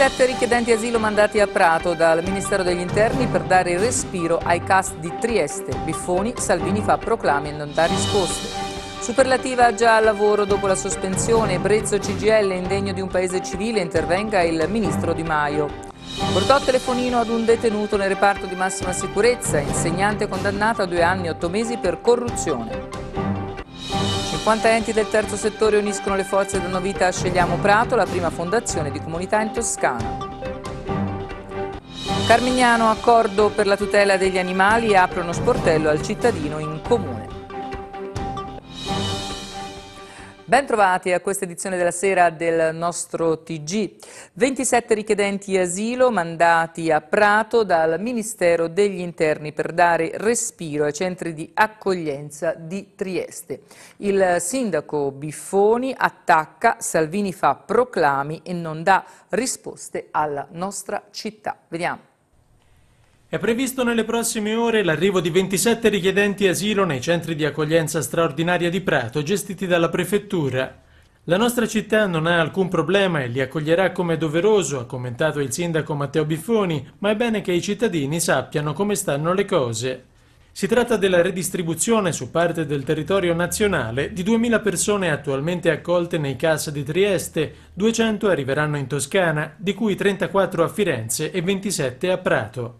Sette richiedenti asilo mandati a Prato dal Ministero degli Interni per dare respiro ai cast di Trieste. Biffoni, Salvini fa proclami e non dà risposte. Superlativa già al lavoro dopo la sospensione, Brezzo CGL indegno di un paese civile, intervenga il ministro Di Maio. Portò telefonino ad un detenuto nel reparto di massima sicurezza, insegnante condannato a due anni e otto mesi per corruzione. 50 enti del terzo settore uniscono le forze da novità a Scegliamo Prato, la prima fondazione di comunità in Toscana. Carmignano, accordo per la tutela degli animali, apre uno sportello al cittadino in comune. Bentrovati a questa edizione della sera del nostro TG. 27 richiedenti asilo mandati a Prato dal Ministero degli Interni per dare respiro ai centri di accoglienza di Trieste. Il sindaco Biffoni attacca, Salvini fa proclami e non dà risposte alla nostra città. Vediamo. È previsto nelle prossime ore l'arrivo di 27 richiedenti asilo nei centri di accoglienza straordinaria di Prato, gestiti dalla Prefettura. La nostra città non ha alcun problema e li accoglierà come doveroso, ha commentato il sindaco Matteo Biffoni, ma è bene che i cittadini sappiano come stanno le cose. Si tratta della redistribuzione su parte del territorio nazionale di 2.000 persone attualmente accolte nei CAS di Trieste, 200 arriveranno in Toscana, di cui 34 a Firenze e 27 a Prato.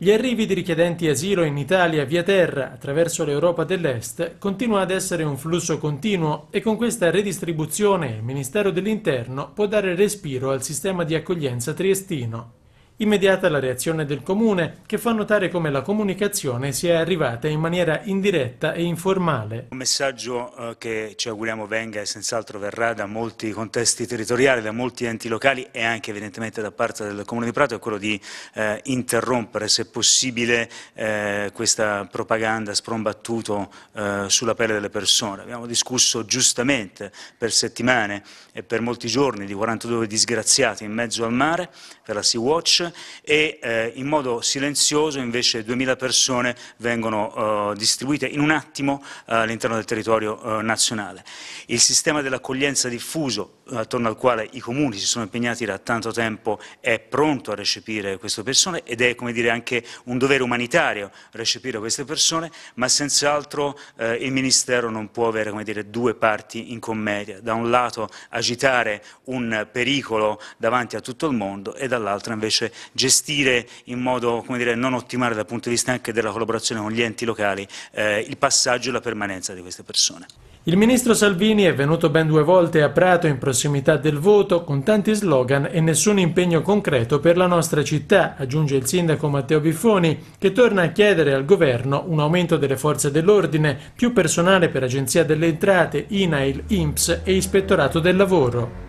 Gli arrivi di richiedenti asilo in Italia via terra attraverso l'Europa dell'Est continua ad essere un flusso continuo e con questa redistribuzione il Ministero dell'Interno può dare respiro al sistema di accoglienza triestino. Immediata la reazione del comune, che fa notare come la comunicazione sia arrivata in maniera indiretta e informale. Un messaggio eh, che ci auguriamo venga e senz'altro verrà da molti contesti territoriali, da molti enti locali e anche evidentemente da parte del comune di Prato è quello di eh, interrompere se possibile eh, questa propaganda sprombattuto eh, sulla pelle delle persone. Abbiamo discusso giustamente per settimane e per molti giorni di 42 disgraziati in mezzo al mare per la Sea Watch e eh, in modo silenzioso invece 2.000 persone vengono eh, distribuite in un attimo eh, all'interno del territorio eh, nazionale. Il sistema dell'accoglienza diffuso attorno al quale i comuni si sono impegnati da tanto tempo è pronto a recepire queste persone ed è come dire, anche un dovere umanitario recepire queste persone, ma senz'altro eh, il Ministero non può avere come dire, due parti in commedia, da un lato agitare un pericolo davanti a tutto il mondo e dall'altro invece gestire in modo come dire, non ottimale dal punto di vista anche della collaborazione con gli enti locali eh, il passaggio e la permanenza di queste persone. Il ministro Salvini è venuto ben due volte a Prato in prossimità del voto con tanti slogan e nessun impegno concreto per la nostra città, aggiunge il sindaco Matteo Biffoni, che torna a chiedere al governo un aumento delle forze dell'ordine, più personale per Agenzia delle Entrate, INAIL, INPS e Ispettorato del Lavoro.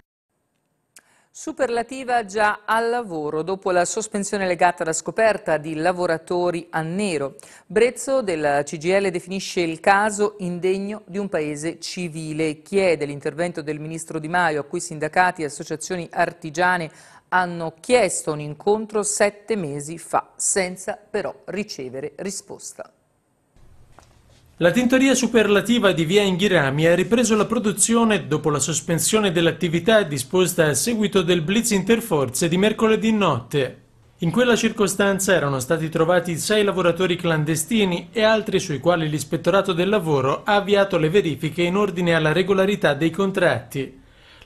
Superlativa già al lavoro dopo la sospensione legata alla scoperta di lavoratori a nero. Brezzo della CGL definisce il caso indegno di un paese civile. Chiede l'intervento del ministro Di Maio a cui sindacati e associazioni artigiane hanno chiesto un incontro sette mesi fa senza però ricevere risposta. La tintoria superlativa di via Inghirami ha ripreso la produzione dopo la sospensione dell'attività disposta a seguito del blitz interforze di mercoledì notte. In quella circostanza erano stati trovati sei lavoratori clandestini e altri sui quali l'Ispettorato del Lavoro ha avviato le verifiche in ordine alla regolarità dei contratti.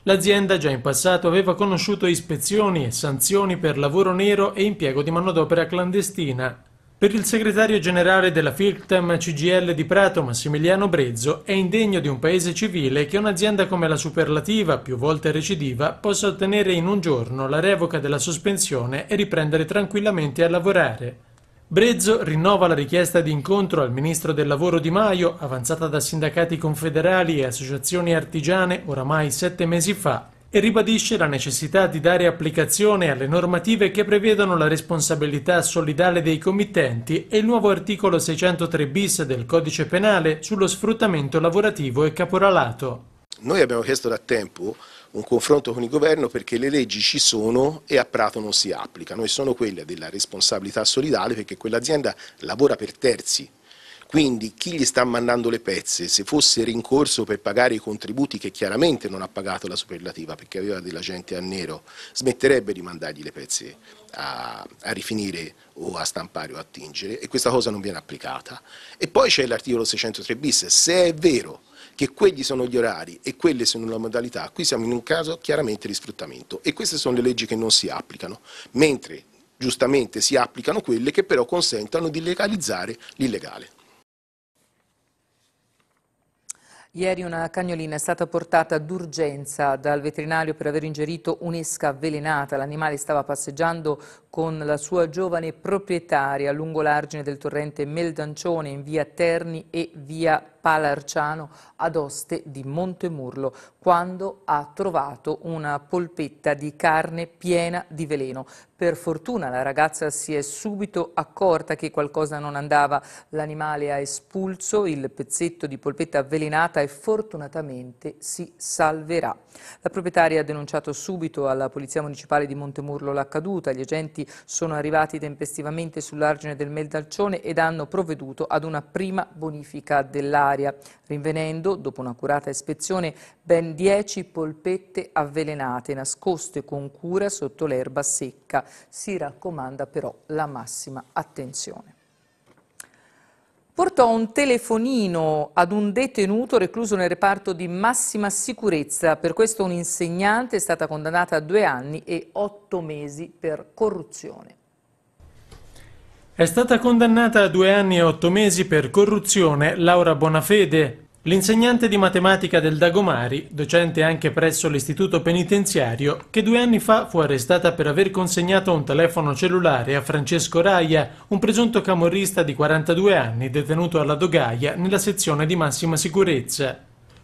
L'azienda già in passato aveva conosciuto ispezioni e sanzioni per lavoro nero e impiego di manodopera clandestina. Per il segretario generale della FICTAM CGL di Prato, Massimiliano Brezzo, è indegno di un paese civile che un'azienda come la Superlativa, più volte recidiva, possa ottenere in un giorno la revoca della sospensione e riprendere tranquillamente a lavorare. Brezzo rinnova la richiesta di incontro al ministro del lavoro Di Maio, avanzata da sindacati confederali e associazioni artigiane oramai sette mesi fa, e ribadisce la necessità di dare applicazione alle normative che prevedono la responsabilità solidale dei committenti e il nuovo articolo 603 bis del codice penale sullo sfruttamento lavorativo e caporalato. Noi abbiamo chiesto da tempo un confronto con il governo perché le leggi ci sono e a Prato non si applicano e sono quelle della responsabilità solidale perché quell'azienda lavora per terzi quindi chi gli sta mandando le pezze, se fosse rincorso per pagare i contributi che chiaramente non ha pagato la superlativa perché aveva della gente a nero, smetterebbe di mandargli le pezze a, a rifinire o a stampare o a tingere e questa cosa non viene applicata. E poi c'è l'articolo 603 bis, se è vero che quelli sono gli orari e quelle sono le modalità, qui siamo in un caso chiaramente di sfruttamento e queste sono le leggi che non si applicano, mentre giustamente si applicano quelle che però consentono di legalizzare l'illegale. Ieri una cagnolina è stata portata d'urgenza dal veterinario per aver ingerito un'esca avvelenata. L'animale stava passeggiando con la sua giovane proprietaria lungo l'argine del torrente Meldancione in via Terni e via Palarciano ad Oste di Montemurlo quando ha trovato una polpetta di carne piena di veleno. Per fortuna la ragazza si è subito accorta che qualcosa non andava. L'animale ha espulso il pezzetto di polpetta avvelenata e fortunatamente si salverà. La proprietaria ha denunciato subito alla Polizia Municipale di Montemurlo l'accaduta. Gli agenti sono arrivati tempestivamente sull'argine del Meldalcione ed hanno provveduto ad una prima bonifica dell'aria, rinvenendo, dopo un'accurata ispezione, ben 10 polpette avvelenate, nascoste con cura sotto l'erba secca. Si raccomanda però la massima attenzione portò un telefonino ad un detenuto recluso nel reparto di massima sicurezza. Per questo un insegnante è stata condannata a due anni e otto mesi per corruzione. È stata condannata a due anni e otto mesi per corruzione Laura Bonafede, L'insegnante di matematica del Dagomari, docente anche presso l'istituto penitenziario, che due anni fa fu arrestata per aver consegnato un telefono cellulare a Francesco Raia, un presunto camorrista di 42 anni detenuto alla Dogaia nella sezione di massima sicurezza.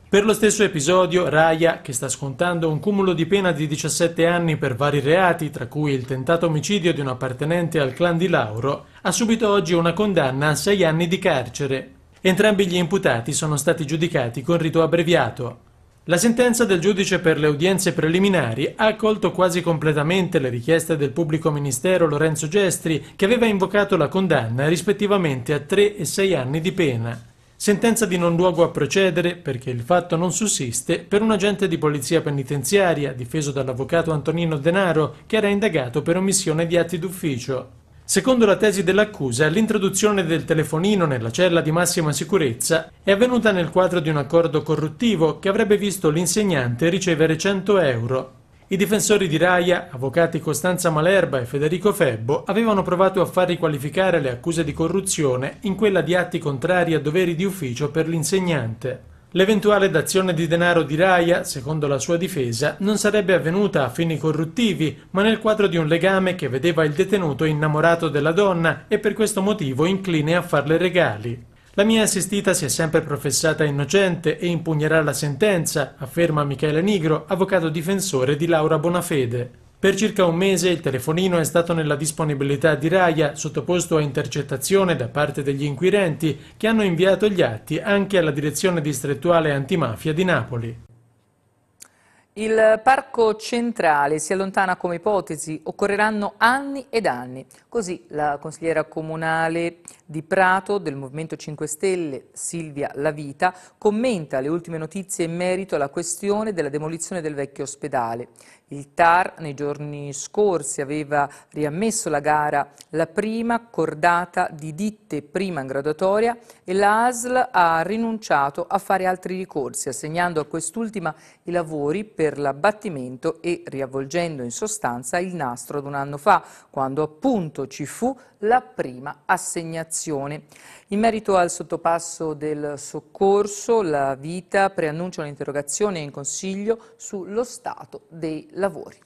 Per lo stesso episodio, Raia, che sta scontando un cumulo di pena di 17 anni per vari reati, tra cui il tentato omicidio di un appartenente al clan di Lauro, ha subito oggi una condanna a 6 anni di carcere. Entrambi gli imputati sono stati giudicati con rito abbreviato. La sentenza del giudice per le udienze preliminari ha accolto quasi completamente le richieste del pubblico ministero Lorenzo Gestri, che aveva invocato la condanna rispettivamente a 3 e 6 anni di pena. Sentenza di non luogo a procedere perché il fatto non sussiste per un agente di polizia penitenziaria difeso dall'avvocato Antonino Denaro che era indagato per omissione di atti d'ufficio. Secondo la tesi dell'accusa, l'introduzione del telefonino nella cella di massima sicurezza è avvenuta nel quadro di un accordo corruttivo che avrebbe visto l'insegnante ricevere 100 euro. I difensori di Raia, avvocati Costanza Malerba e Federico Febbo, avevano provato a far riqualificare le accuse di corruzione in quella di atti contrari a doveri di ufficio per l'insegnante. L'eventuale dazione di denaro di Raia, secondo la sua difesa, non sarebbe avvenuta a fini corruttivi, ma nel quadro di un legame che vedeva il detenuto innamorato della donna e per questo motivo incline a farle regali. La mia assistita si è sempre professata innocente e impugnerà la sentenza, afferma Michele Nigro, avvocato difensore di Laura Bonafede. Per circa un mese il telefonino è stato nella disponibilità di Raia, sottoposto a intercettazione da parte degli inquirenti, che hanno inviato gli atti anche alla direzione distrettuale antimafia di Napoli. Il parco centrale si allontana come ipotesi, occorreranno anni ed anni. Così la consigliera comunale di Prato del Movimento 5 Stelle, Silvia Lavita, commenta le ultime notizie in merito alla questione della demolizione del vecchio ospedale. Il TAR nei giorni scorsi aveva riammesso la gara, la prima cordata di ditte prima in graduatoria e l'ASL ha rinunciato a fare altri ricorsi, assegnando a quest'ultima i lavori per l'abbattimento e riavvolgendo in sostanza il nastro ad un anno fa, quando appunto ci fu la prima assegnazione azione. In merito al sottopasso del soccorso, la Vita preannuncia un'interrogazione in Consiglio sullo stato dei lavori.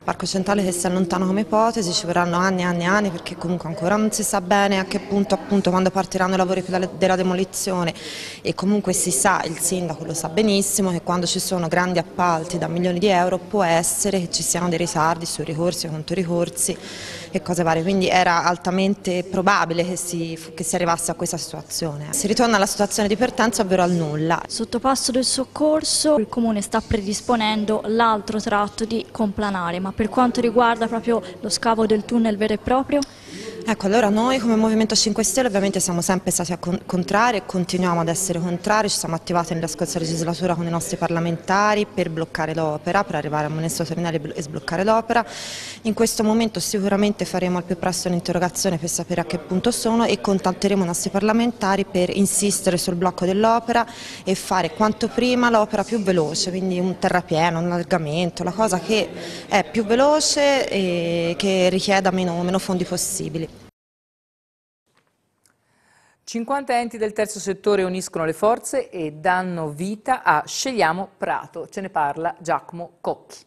Il Parco Centrale che si allontana come ipotesi, ci vorranno anni e anni e anni perché comunque ancora non si sa bene a che punto appunto quando partiranno i lavori della demolizione e comunque si sa, il sindaco lo sa benissimo, che quando ci sono grandi appalti da milioni di euro può essere che ci siano dei ritardi sui ricorsi contro ricorsi e cose varie, quindi era altamente probabile che si, che si arrivasse a questa situazione. Si ritorna alla situazione di partenza, ovvero al nulla. Sottopasso del soccorso, il comune sta predisponendo l'altro tratto di complanare, ma per quanto riguarda proprio lo scavo del tunnel vero e proprio? Ecco, allora noi come Movimento 5 Stelle ovviamente siamo sempre stati contrari e continuiamo ad essere contrari, ci siamo attivati nella scorsa legislatura con i nostri parlamentari per bloccare l'opera, per arrivare a Monesto Terminale e sbloccare l'opera. In questo momento sicuramente faremo al più presto un'interrogazione per sapere a che punto sono e contatteremo i nostri parlamentari per insistere sul blocco dell'opera e fare quanto prima l'opera più veloce, quindi un terrapieno, un allargamento, la cosa che è più veloce e che richieda meno, meno fondi possibili possibili. 50 enti del terzo settore uniscono le forze e danno vita a Scegliamo Prato. Ce ne parla Giacomo Cocchi.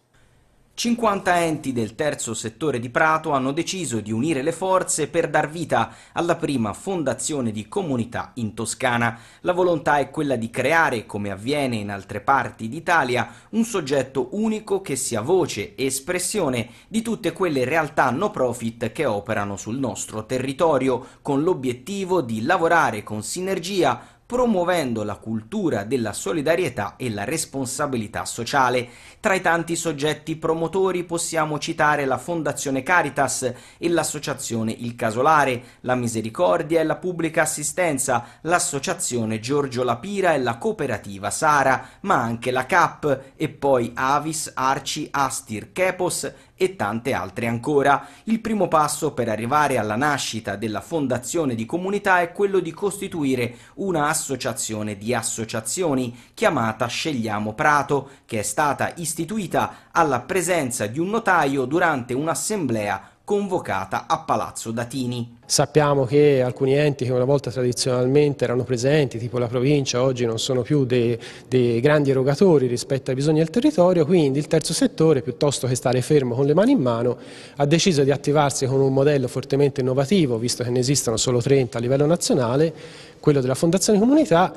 50 enti del terzo settore di Prato hanno deciso di unire le forze per dar vita alla prima fondazione di comunità in Toscana. La volontà è quella di creare, come avviene in altre parti d'Italia, un soggetto unico che sia voce e espressione di tutte quelle realtà no profit che operano sul nostro territorio, con l'obiettivo di lavorare con sinergia promuovendo la cultura della solidarietà e la responsabilità sociale. Tra i tanti soggetti promotori possiamo citare la Fondazione Caritas e l'Associazione Il Casolare, la Misericordia e la Pubblica Assistenza, l'Associazione Giorgio Lapira e la Cooperativa Sara, ma anche la CAP e poi Avis, Arci, Astir, Kepos e tante altre ancora. Il primo passo per arrivare alla nascita della fondazione di comunità è quello di costituire una associazione di associazioni chiamata Scegliamo Prato, che è stata istituita alla presenza di un notaio durante un'assemblea convocata a Palazzo Datini. Sappiamo che alcuni enti che una volta tradizionalmente erano presenti, tipo la provincia, oggi non sono più dei, dei grandi erogatori rispetto ai bisogni del territorio, quindi il terzo settore, piuttosto che stare fermo con le mani in mano, ha deciso di attivarsi con un modello fortemente innovativo, visto che ne esistono solo 30 a livello nazionale, quello della Fondazione Comunità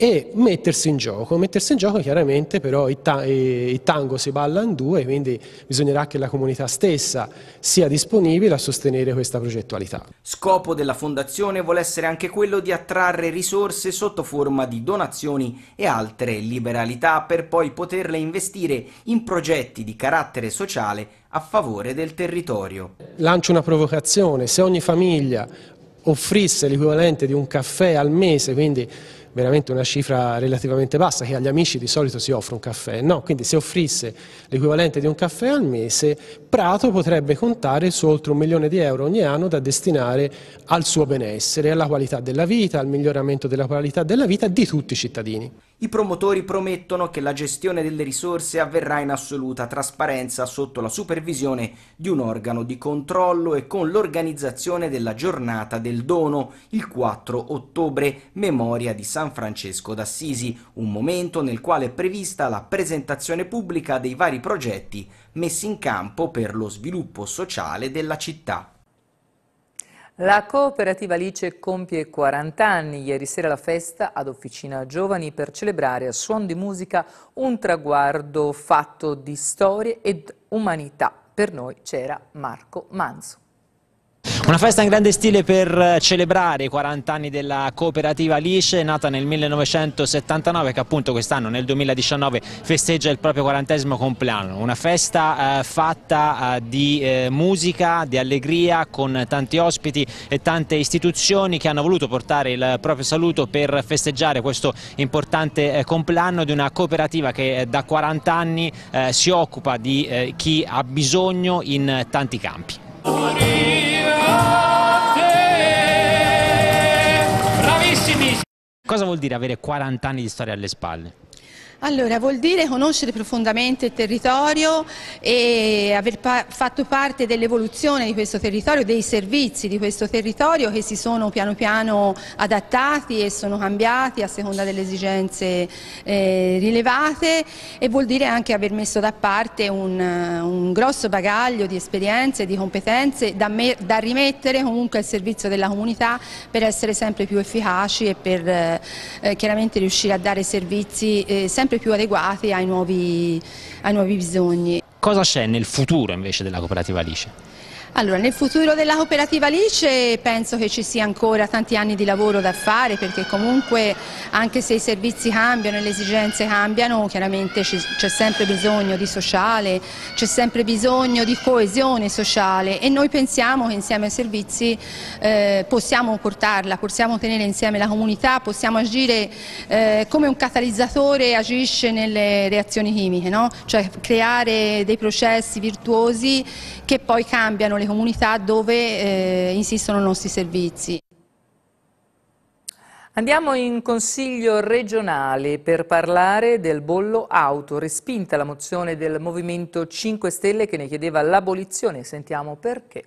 e mettersi in gioco. Mettersi in gioco chiaramente però il, ta tango si balla in due, quindi bisognerà che la comunità stessa sia disponibile a sostenere questa progettualità. Scopo della fondazione vuole essere anche quello di attrarre risorse sotto forma di donazioni e altre liberalità per poi poterle investire in progetti di carattere sociale a favore del territorio. Lancio una provocazione, se ogni famiglia offrisse l'equivalente di un caffè al mese, quindi veramente una cifra relativamente bassa, che agli amici di solito si offre un caffè, no? Quindi se offrisse l'equivalente di un caffè al mese, Prato potrebbe contare su oltre un milione di euro ogni anno da destinare al suo benessere, alla qualità della vita, al miglioramento della qualità della vita di tutti i cittadini. I promotori promettono che la gestione delle risorse avverrà in assoluta trasparenza sotto la supervisione di un organo di controllo e con l'organizzazione della giornata del dono, il 4 ottobre, memoria di San Francesco d'Assisi, un momento nel quale è prevista la presentazione pubblica dei vari progetti messi in campo per lo sviluppo sociale della città. La cooperativa Alice compie 40 anni, ieri sera la festa ad Officina Giovani per celebrare a suon di musica un traguardo fatto di storie ed umanità. Per noi c'era Marco Manzo. Una festa in grande stile per eh, celebrare i 40 anni della cooperativa Lice, nata nel 1979 che appunto quest'anno nel 2019 festeggia il proprio quarantesimo compleanno. Una festa eh, fatta eh, di eh, musica, di allegria, con tanti ospiti e tante istituzioni che hanno voluto portare il proprio saluto per festeggiare questo importante eh, compleanno di una cooperativa che eh, da 40 anni si occupa di chi ha bisogno in tanti campi. Cosa vuol dire avere 40 anni di storia alle spalle? Allora, vuol dire conoscere profondamente il territorio e aver pa fatto parte dell'evoluzione di questo territorio, dei servizi di questo territorio che si sono piano piano adattati e sono cambiati a seconda delle esigenze eh, rilevate e vuol dire anche aver messo da parte un, un grosso bagaglio di esperienze, di competenze da, da, rimettere comunque al servizio della comunità per essere sempre più efficaci e per eh, chiaramente riuscire a dare servizi eh, sempre sempre più adeguati ai nuovi, ai nuovi bisogni. Cosa c'è nel futuro invece della cooperativa Alice? Allora, nel futuro della cooperativa Lice penso che ci sia ancora tanti anni di lavoro da fare perché comunque anche se i servizi cambiano e le esigenze cambiano, chiaramente c'è sempre bisogno di sociale, c'è sempre bisogno di coesione sociale e noi pensiamo che insieme ai servizi eh, possiamo portarla, possiamo tenere insieme la comunità, possiamo agire eh, come un catalizzatore agisce nelle reazioni chimiche, no? cioè creare dei processi virtuosi che poi cambiano le comunità dove eh, insistono i nostri servizi. Andiamo in consiglio regionale per parlare del bollo auto, respinta la mozione del Movimento 5 Stelle che ne chiedeva l'abolizione, sentiamo perché.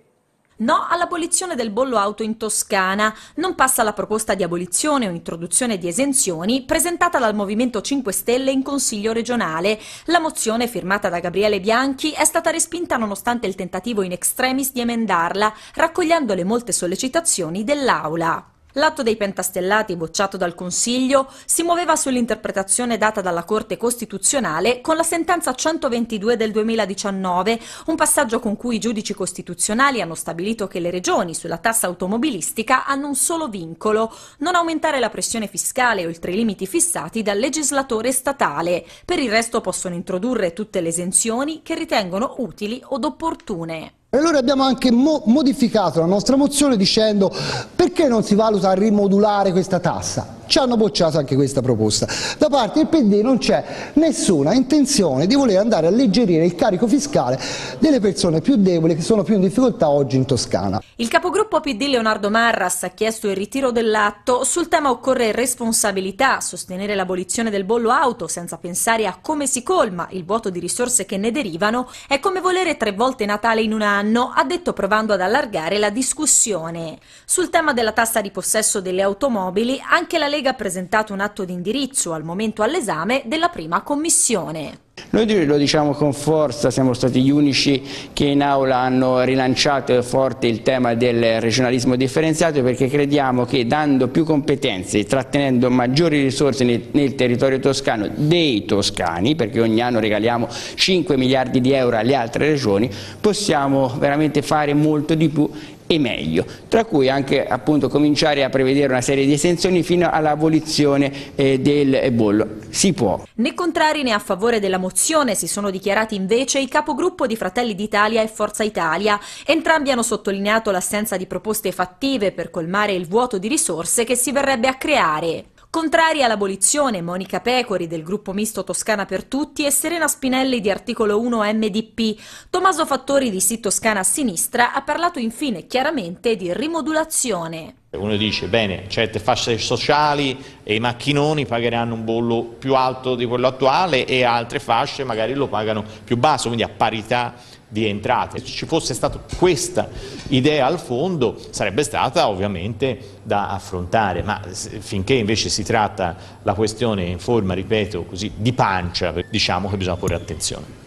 No all'abolizione del bollo auto in Toscana. Non passa la proposta di abolizione o introduzione di esenzioni presentata dal Movimento 5 Stelle in Consiglio regionale. La mozione firmata da Gabriele Bianchi è stata respinta nonostante il tentativo in extremis di emendarla, raccogliendo le molte sollecitazioni dell'Aula. L'atto dei pentastellati bocciato dal Consiglio si muoveva sull'interpretazione data dalla Corte Costituzionale con la sentenza 122 del 2019, un passaggio con cui i giudici costituzionali hanno stabilito che le regioni sulla tassa automobilistica hanno un solo vincolo, non aumentare la pressione fiscale oltre i limiti fissati dal legislatore statale. Per il resto possono introdurre tutte le esenzioni che ritengono utili od opportune. E allora abbiamo anche mo modificato la nostra mozione dicendo perché non si valuta a rimodulare questa tassa? ci hanno bocciato anche questa proposta. Da parte del PD non c'è nessuna intenzione di voler andare a alleggerire il carico fiscale delle persone più deboli che sono più in difficoltà oggi in Toscana. Il capogruppo PD Leonardo Marras ha chiesto il ritiro dell'atto, sul tema occorre responsabilità, sostenere l'abolizione del bollo auto senza pensare a come si colma il vuoto di risorse che ne derivano, è come volere tre volte Natale in un anno, ha detto provando ad allargare la discussione. Sul tema della tassa di possesso delle automobili, anche la Lega Lega ha presentato un atto di indirizzo al momento all'esame della prima commissione. Noi lo diciamo con forza, siamo stati gli unici che in aula hanno rilanciato forte il tema del regionalismo differenziato perché crediamo che dando più competenze, e trattenendo maggiori risorse nel, nel territorio toscano dei toscani, perché ogni anno regaliamo 5 miliardi di euro alle altre regioni, possiamo veramente fare molto di più e meglio, tra cui anche appunto cominciare a prevedere una serie di esenzioni fino all'abolizione eh, del bollo. Si può. Né contrari né a favore della mozione si sono dichiarati invece i capogruppo di Fratelli d'Italia e Forza Italia. Entrambi hanno sottolineato l'assenza di proposte fattive per colmare il vuoto di risorse che si verrebbe a creare. Contraria all'abolizione, Monica Pecori del gruppo misto Toscana per Tutti e Serena Spinelli di articolo 1 MDP. Tommaso Fattori di Sì Toscana a Sinistra ha parlato infine chiaramente di rimodulazione. Uno dice, bene, certe fasce sociali e i macchinoni pagheranno un bollo più alto di quello attuale e altre fasce magari lo pagano più basso, quindi a parità di entrate. Se ci fosse stata questa idea al fondo sarebbe stata ovviamente da affrontare, ma finché invece si tratta la questione in forma, ripeto, così di pancia, diciamo che bisogna porre attenzione.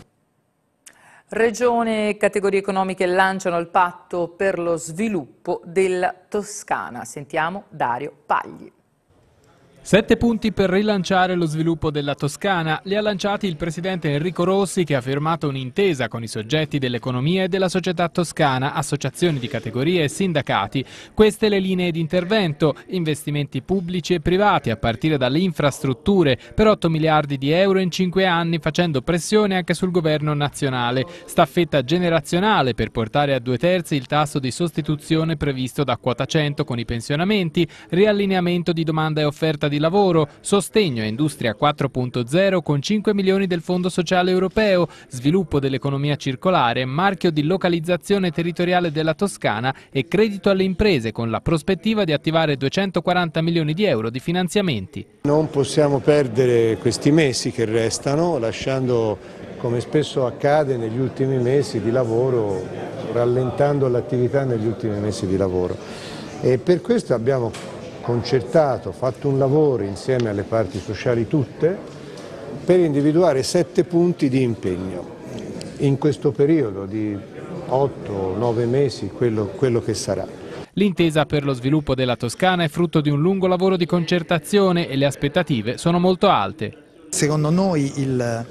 Regione e categorie economiche lanciano il patto per lo sviluppo della Toscana. Sentiamo Dario Pagli. Sette punti per rilanciare lo sviluppo della Toscana li ha lanciati il presidente Enrico Rossi che ha firmato un'intesa con i soggetti dell'economia e della società toscana, associazioni di categorie e sindacati. Queste le linee di intervento, investimenti pubblici e privati a partire dalle infrastrutture per 8 miliardi di euro in 5 anni facendo pressione anche sul governo nazionale. Staffetta generazionale per portare a due terzi il tasso di sostituzione previsto da quota 100 con i pensionamenti, riallineamento di domanda e offerta di di lavoro, sostegno a Industria 4.0 con 5 milioni del Fondo Sociale Europeo, sviluppo dell'economia circolare, marchio di localizzazione territoriale della Toscana e credito alle imprese con la prospettiva di attivare 240 milioni di euro di finanziamenti. Non possiamo perdere questi mesi che restano lasciando come spesso accade negli ultimi mesi di lavoro, rallentando l'attività negli ultimi mesi di lavoro. E per questo abbiamo concertato, fatto un lavoro insieme alle parti sociali tutte per individuare sette punti di impegno. In questo periodo di 8-9 mesi, quello, quello che sarà. L'intesa per lo sviluppo della Toscana è frutto di un lungo lavoro di concertazione e le aspettative sono molto alte. Secondo noi il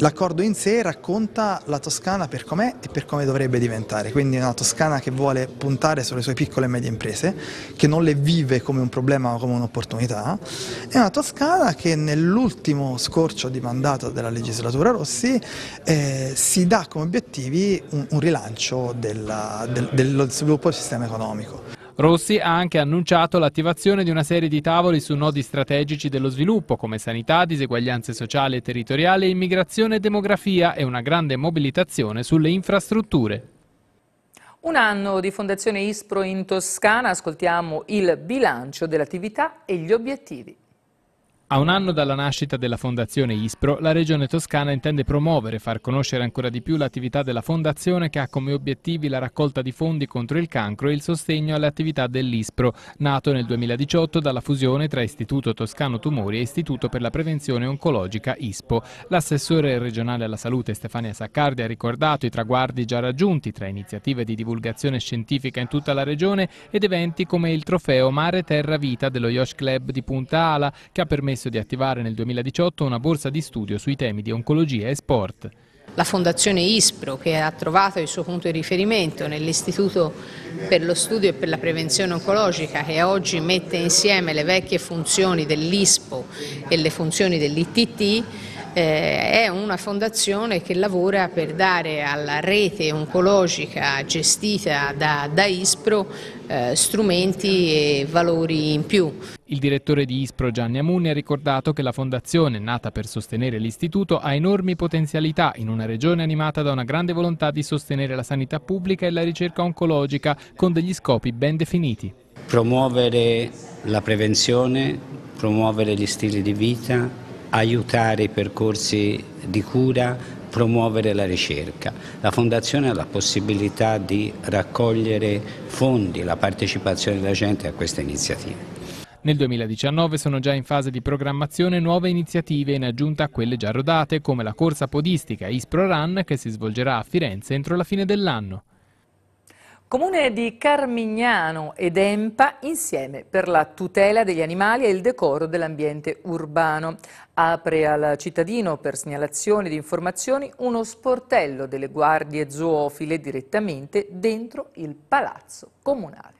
L'accordo in sé racconta la Toscana per com'è e per come dovrebbe diventare, quindi una Toscana che vuole puntare sulle sue piccole e medie imprese, che non le vive come un problema ma come un'opportunità, e una Toscana che nell'ultimo scorcio di mandato della legislatura Rossi eh, si dà come obiettivi un, un rilancio della, del, dello sviluppo del sistema economico. Rossi ha anche annunciato l'attivazione di una serie di tavoli su nodi strategici dello sviluppo come sanità, diseguaglianze sociali e territoriali, immigrazione e demografia e una grande mobilitazione sulle infrastrutture. Un anno di Fondazione Ispro in Toscana, ascoltiamo il bilancio dell'attività e gli obiettivi. A un anno dalla nascita della Fondazione Ispro, la Regione Toscana intende promuovere e far conoscere ancora di più l'attività della Fondazione che ha come obiettivi la raccolta di fondi contro il cancro e il sostegno alle attività dell'Ispro, nato nel 2018 dalla fusione tra Istituto Toscano Tumori e Istituto per la Prevenzione Oncologica ISPO. L'assessore regionale alla salute Stefania Saccardi ha ricordato i traguardi già raggiunti tra iniziative di divulgazione scientifica in tutta la Regione ed eventi come il trofeo Mare Terra Vita dello Yosh Club di Punta Ala che ha permesso permesso di attivare nel 2018 una borsa di studio sui temi di oncologia e sport. La Fondazione ISPRO, che ha trovato il suo punto di riferimento nell'Istituto per lo studio e per la prevenzione oncologica, che oggi mette insieme le vecchie funzioni dell'ISPO e le funzioni dell'ITT, eh, è una fondazione che lavora per dare alla rete oncologica gestita da, da ISPRO eh, strumenti e valori in più. Il direttore di ISPRO Gianni Amunni ha ricordato che la fondazione, nata per sostenere l'istituto, ha enormi potenzialità in una regione animata da una grande volontà di sostenere la sanità pubblica e la ricerca oncologica con degli scopi ben definiti. Promuovere la prevenzione, promuovere gli stili di vita, aiutare i percorsi di cura, promuovere la ricerca. La Fondazione ha la possibilità di raccogliere fondi, la partecipazione della gente a queste iniziative. Nel 2019 sono già in fase di programmazione nuove iniziative in aggiunta a quelle già rodate come la corsa podistica Ispro Run che si svolgerà a Firenze entro la fine dell'anno. Comune di Carmignano ed Empa insieme per la tutela degli animali e il decoro dell'ambiente urbano. Apre al cittadino per segnalazione di informazioni uno sportello delle guardie zoofile direttamente dentro il palazzo comunale.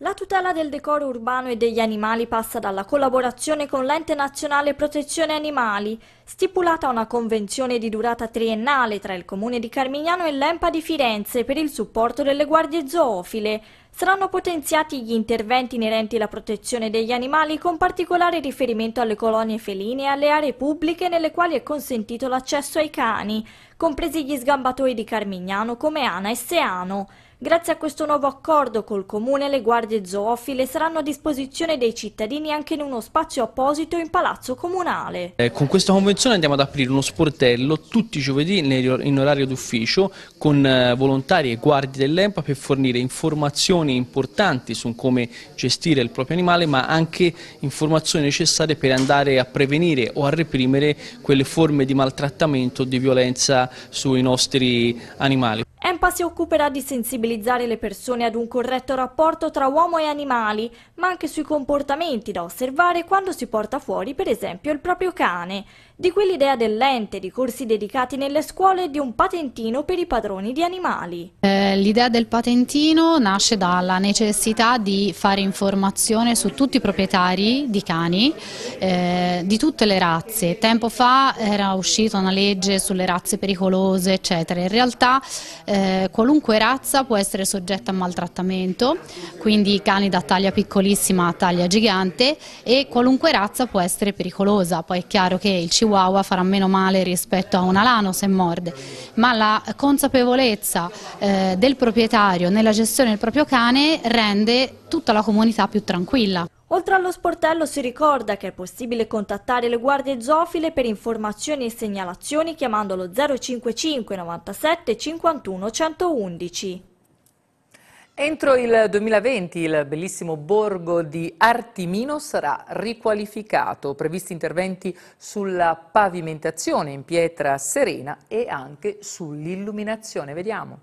La tutela del decoro urbano e degli animali passa dalla collaborazione con l'Ente Nazionale Protezione Animali, stipulata una convenzione di durata triennale tra il Comune di Carmignano e l'EMPA di Firenze per il supporto delle guardie zoofile. Saranno potenziati gli interventi inerenti alla protezione degli animali con particolare riferimento alle colonie feline e alle aree pubbliche nelle quali è consentito l'accesso ai cani, compresi gli sgambatoi di Carmignano come Ana e Seano. Grazie a questo nuovo accordo col Comune le guardie zoofile saranno a disposizione dei cittadini anche in uno spazio apposito in Palazzo Comunale. Eh, con questa convenzione andiamo ad aprire uno sportello tutti i giovedì in orario d'ufficio con eh, volontari e guardie dell'EMPA per fornire informazioni importanti su come gestire il proprio animale ma anche informazioni necessarie per andare a prevenire o a reprimere quelle forme di maltrattamento o di violenza sui nostri animali. EMPA si occuperà di sensibilizzare le persone ad un corretto rapporto tra uomo e animali, ma anche sui comportamenti da osservare quando si porta fuori per esempio il proprio cane. Di quell'idea dell'ente, di corsi dedicati nelle scuole e di un patentino per i padroni di animali. Eh, l'idea del patentino nasce dalla necessità di fare informazione su tutti i proprietari di cani eh, di tutte le razze. Tempo fa era uscita una legge sulle razze pericolose, eccetera. In realtà eh, qualunque razza può essere soggetta a maltrattamento, quindi cani da taglia piccolissima a taglia gigante e qualunque razza può essere pericolosa. Poi è chiaro che il cibo chihuahua farà meno male rispetto a un alano se morde, ma la consapevolezza eh, del proprietario nella gestione del proprio cane rende tutta la comunità più tranquilla. Oltre allo sportello si ricorda che è possibile contattare le guardie zoofile per informazioni e segnalazioni chiamandolo 055 97 51 111. Entro il 2020 il bellissimo borgo di Artimino sarà riqualificato, previsti interventi sulla pavimentazione in pietra serena e anche sull'illuminazione. Vediamo.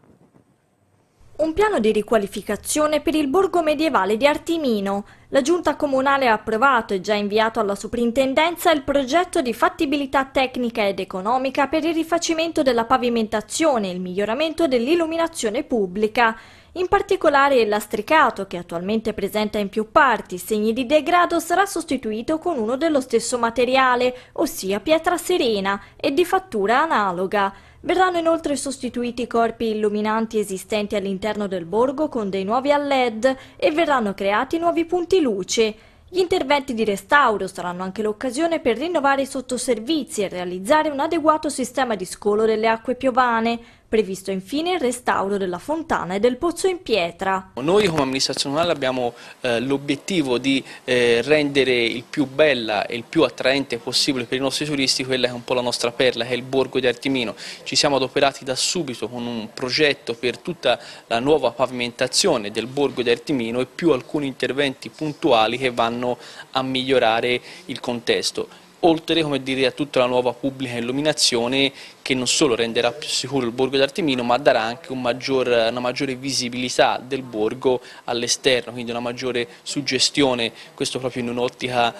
Un piano di riqualificazione per il borgo medievale di Artimino. La giunta comunale ha approvato e già inviato alla soprintendenza il progetto di fattibilità tecnica ed economica per il rifacimento della pavimentazione e il miglioramento dell'illuminazione pubblica. In particolare l'astricato, che attualmente presenta in più parti segni di degrado, sarà sostituito con uno dello stesso materiale, ossia pietra serena e di fattura analoga. Verranno inoltre sostituiti i corpi illuminanti esistenti all'interno del borgo con dei nuovi a LED e verranno creati nuovi punti luce. Gli interventi di restauro saranno anche l'occasione per rinnovare i sottoservizi e realizzare un adeguato sistema di scolo delle acque piovane. Previsto infine il restauro della fontana e del pozzo in pietra. Noi come amministrazione comunale abbiamo eh, l'obiettivo di eh, rendere il più bella e il più attraente possibile per i nostri turisti quella che è un po' la nostra perla, che è il borgo di Artimino. Ci siamo adoperati da subito con un progetto per tutta la nuova pavimentazione del borgo di Artimino e più alcuni interventi puntuali che vanno a migliorare il contesto oltre dire, a tutta la nuova pubblica illuminazione che non solo renderà più sicuro il borgo d'Artemino ma darà anche un maggior, una maggiore visibilità del borgo all'esterno, quindi una maggiore suggestione, questo proprio in un'ottica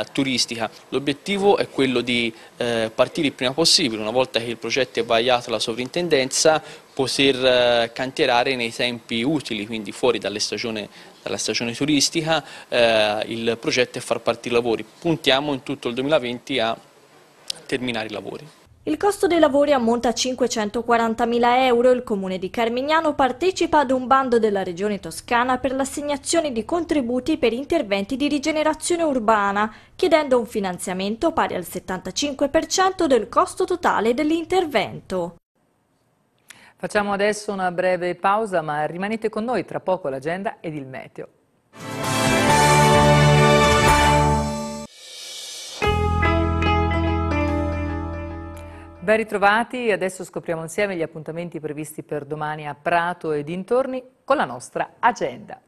eh, turistica. L'obiettivo è quello di eh, partire il prima possibile, una volta che il progetto è vagliato alla sovrintendenza, poter eh, cantierare nei tempi utili, quindi fuori dalle stagioni dalla stagione turistica, eh, il progetto è far partire i lavori. Puntiamo in tutto il 2020 a terminare i lavori. Il costo dei lavori ammonta a 540.000 euro il comune di Carmignano partecipa ad un bando della regione toscana per l'assegnazione di contributi per interventi di rigenerazione urbana, chiedendo un finanziamento pari al 75% del costo totale dell'intervento. Facciamo adesso una breve pausa, ma rimanete con noi tra poco l'agenda ed il meteo. Ben ritrovati, adesso scopriamo insieme gli appuntamenti previsti per domani a Prato e dintorni con la nostra agenda.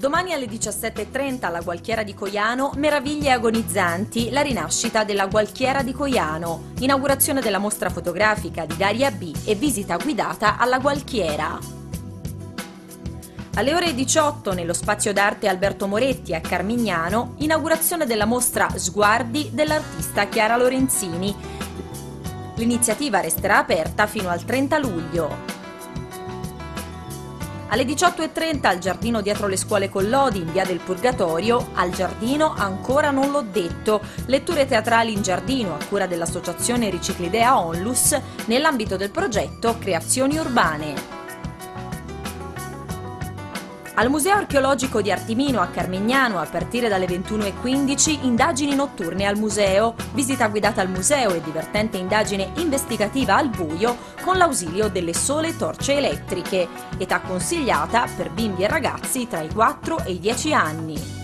Domani alle 17.30 alla Gualchiera di Coiano, Meraviglie agonizzanti, la rinascita della Gualchiera di Coiano, inaugurazione della mostra fotografica di Daria B e visita guidata alla Gualchiera. Alle ore 18 nello spazio d'arte Alberto Moretti a Carmignano, inaugurazione della mostra Sguardi dell'artista Chiara Lorenzini. L'iniziativa resterà aperta fino al 30 luglio. Alle 18.30 al giardino dietro le scuole Collodi in via del Purgatorio, al giardino ancora non l'ho detto, letture teatrali in giardino a cura dell'associazione Riciclidea Onlus nell'ambito del progetto Creazioni Urbane. Al Museo archeologico di Artimino a Carmignano, a partire dalle 21.15, indagini notturne al museo, visita guidata al museo e divertente indagine investigativa al buio con l'ausilio delle sole torce elettriche, età consigliata per bimbi e ragazzi tra i 4 e i 10 anni.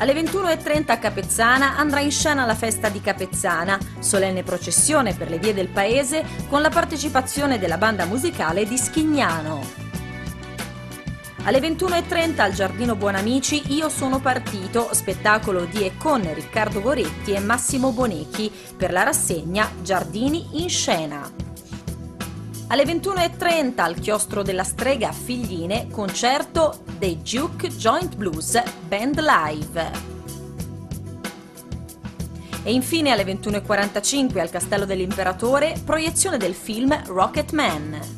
Alle 21.30 a Capezzana andrà in scena la festa di Capezzana, solenne processione per le vie del paese con la partecipazione della banda musicale di Schignano. Alle 21.30 al Giardino Buonamici Io sono partito, spettacolo di e con Riccardo Goretti e Massimo Bonecchi per la rassegna Giardini in scena. Alle 21.30 al chiostro della strega Figline, concerto The Duke Joint Blues Band Live. E infine alle 21.45 al Castello dell'Imperatore, proiezione del film Rocket Man.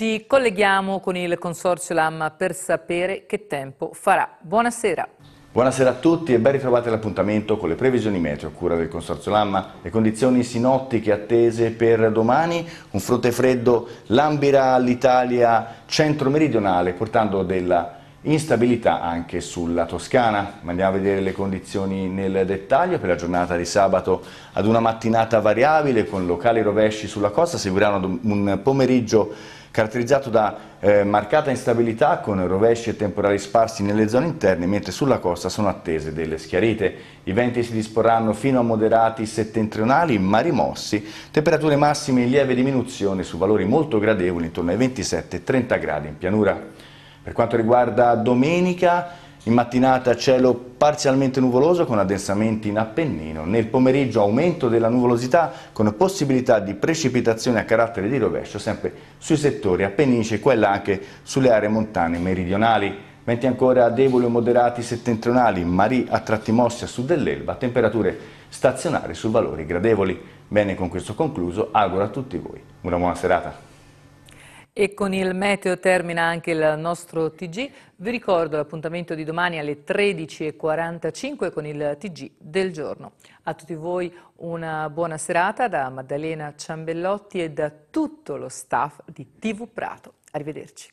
Ci colleghiamo con il Consorzio Lamma per sapere che tempo farà. Buonasera. Buonasera a tutti e ben ritrovati all'appuntamento con le previsioni meteo a cura del Consorzio Lamma. Le condizioni sinottiche attese per domani, un fronte freddo lambirà l'Italia centro-meridionale portando della instabilità anche sulla Toscana. Ma andiamo a vedere le condizioni nel dettaglio per la giornata di sabato ad una mattinata variabile con locali rovesci sulla costa, seguiranno un pomeriggio caratterizzato da eh, marcata instabilità con rovesci e temporali sparsi nelle zone interne, mentre sulla costa sono attese delle schiarite. I venti si disporranno fino a moderati settentrionali, ma rimossi, temperature massime in lieve diminuzione su valori molto gradevoli intorno ai 27-30 gradi in pianura. Per quanto riguarda domenica, in mattinata cielo parzialmente nuvoloso con addensamenti in Appennino. Nel pomeriggio aumento della nuvolosità con possibilità di precipitazione a carattere di rovescio sempre sui settori appenninici e quella anche sulle aree montane meridionali. Venti ancora deboli o moderati settentrionali, marì a tratti mossi a sud dell'Elba, temperature stazionari su valori gradevoli. Bene, con questo concluso, auguro a tutti voi una buona serata. E con il meteo termina anche il nostro TG. Vi ricordo l'appuntamento di domani alle 13.45 con il TG del giorno. A tutti voi una buona serata da Maddalena Ciambellotti e da tutto lo staff di TV Prato. Arrivederci.